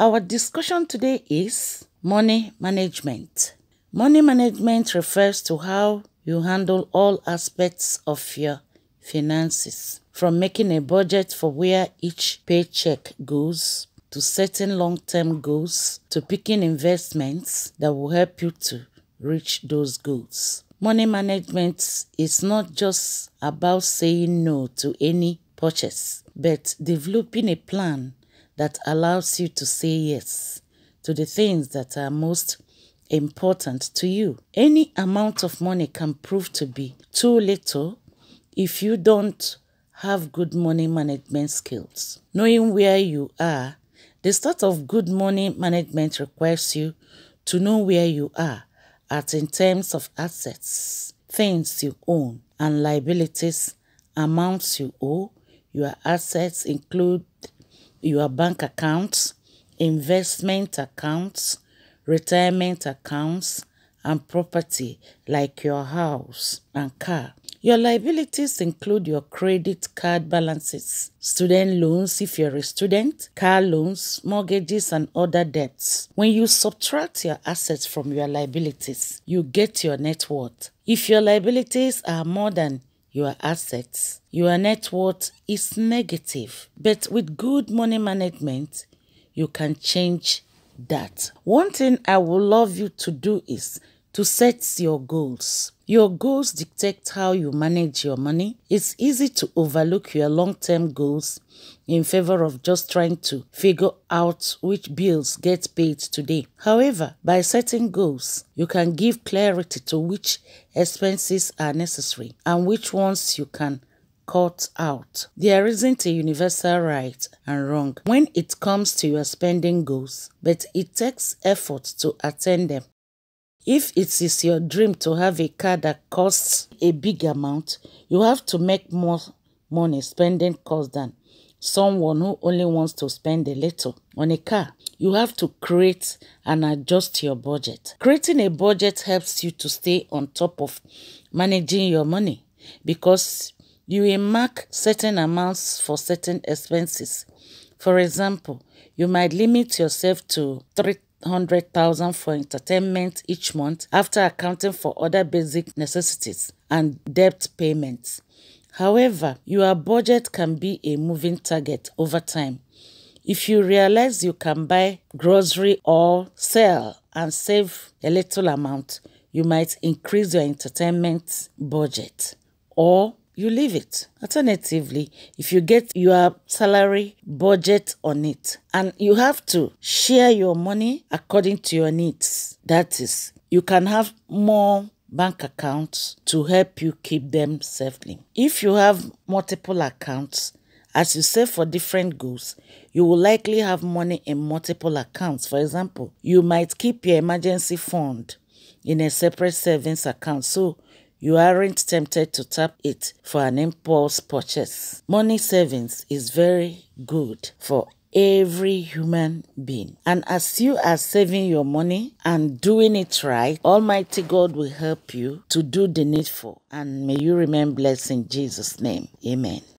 Our discussion today is money management. Money management refers to how you handle all aspects of your finances, from making a budget for where each paycheck goes, to setting long term goals, to picking investments that will help you to reach those goals. Money management is not just about saying no to any purchase, but developing a plan that allows you to say yes to the things that are most important to you. Any amount of money can prove to be too little if you don't have good money management skills. Knowing where you are, the start of good money management requires you to know where you are at in terms of assets, things you own, and liabilities, amounts you owe. Your assets include your bank accounts, investment accounts, retirement accounts, and property like your house and car. Your liabilities include your credit card balances, student loans if you're a student, car loans, mortgages, and other debts. When you subtract your assets from your liabilities, you get your net worth. If your liabilities are more than your assets. Your net worth is negative, but with good money management, you can change that. One thing I would love you to do is to set your goals. Your goals dictate how you manage your money. It's easy to overlook your long-term goals in favor of just trying to figure out which bills get paid today. However, by setting goals, you can give clarity to which expenses are necessary and which ones you can cut out. There isn't a universal right and wrong when it comes to your spending goals, but it takes effort to attain them. If it is your dream to have a car that costs a big amount, you have to make more money spending costs than someone who only wants to spend a little on a car. You have to create and adjust your budget. Creating a budget helps you to stay on top of managing your money because you will mark certain amounts for certain expenses. For example, you might limit yourself to three 100,000 for entertainment each month after accounting for other basic necessities and debt payments. However, your budget can be a moving target over time. If you realize you can buy grocery or sell and save a little amount, you might increase your entertainment budget or you leave it. Alternatively, if you get your salary budget on it and you have to share your money according to your needs, that is, you can have more bank accounts to help you keep them safely. If you have multiple accounts, as you save for different goals, you will likely have money in multiple accounts. For example, you might keep your emergency fund in a separate savings account so you aren't tempted to tap it for an impulse purchase. Money savings is very good for every human being. And as you are saving your money and doing it right, Almighty God will help you to do the needful. And may you remain blessed in Jesus' name. Amen.